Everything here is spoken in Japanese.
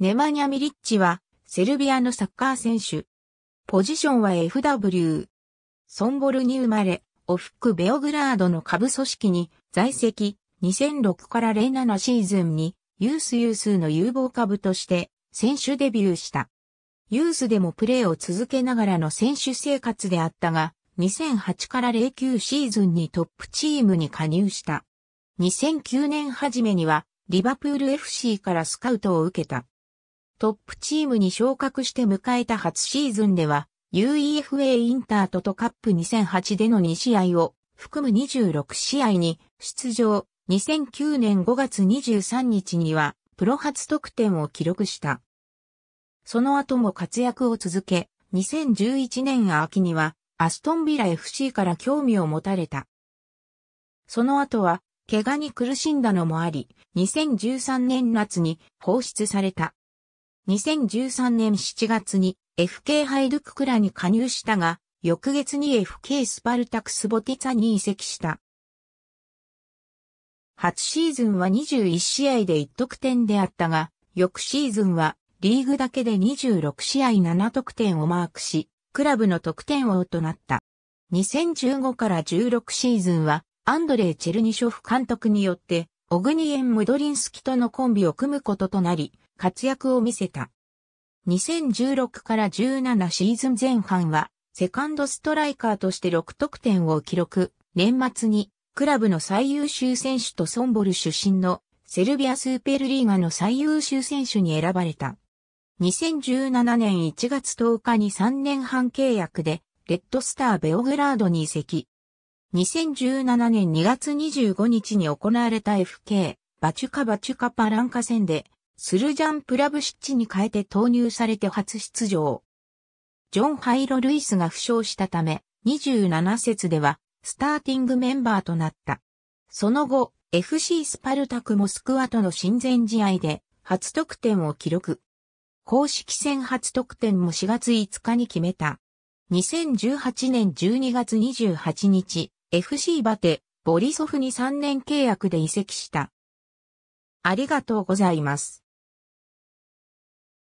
ネマニャ・ミリッチは、セルビアのサッカー選手。ポジションは FW。ソンボルに生まれ、オフック・ベオグラードの下部組織に在籍、2006から07シーズンに、ユースユースの有望株として、選手デビューした。ユースでもプレーを続けながらの選手生活であったが、2008から09シーズンにトップチームに加入した。2009年初めには、リバプール FC からスカウトを受けた。トップチームに昇格して迎えた初シーズンでは、UEFA インタートとカップ2008での2試合を含む26試合に出場、2009年5月23日にはプロ初得点を記録した。その後も活躍を続け、2011年秋にはアストンビラ FC から興味を持たれた。その後は怪我に苦しんだのもあり、2013年夏に放出された。2013年7月に FK ハイドゥククラに加入したが、翌月に FK スパルタクスボティツァに移籍した。初シーズンは21試合で1得点であったが、翌シーズンはリーグだけで26試合7得点をマークし、クラブの得点王となった。2015から16シーズンはアンドレイ・チェルニショフ監督によってオグニエン・ムドリンスキとのコンビを組むこととなり、活躍を見せた。2016から17シーズン前半は、セカンドストライカーとして6得点を記録。年末に、クラブの最優秀選手とソンボル出身のセルビアスーペルリーガの最優秀選手に選ばれた。2017年1月10日に3年半契約で、レッドスターベオグラードに移籍。2017年2月25日に行われた FK、バチュカバチュカパランカ戦で、スルジャン・プラブシッチに変えて投入されて初出場。ジョン・ハイロ・ルイスが負傷したため、27節では、スターティングメンバーとなった。その後、FC スパルタクモスクワとの親善試合で、初得点を記録。公式戦初得点も4月5日に決めた。2018年12月28日、FC バテ、ボリソフに3年契約で移籍した。ありがとうございます。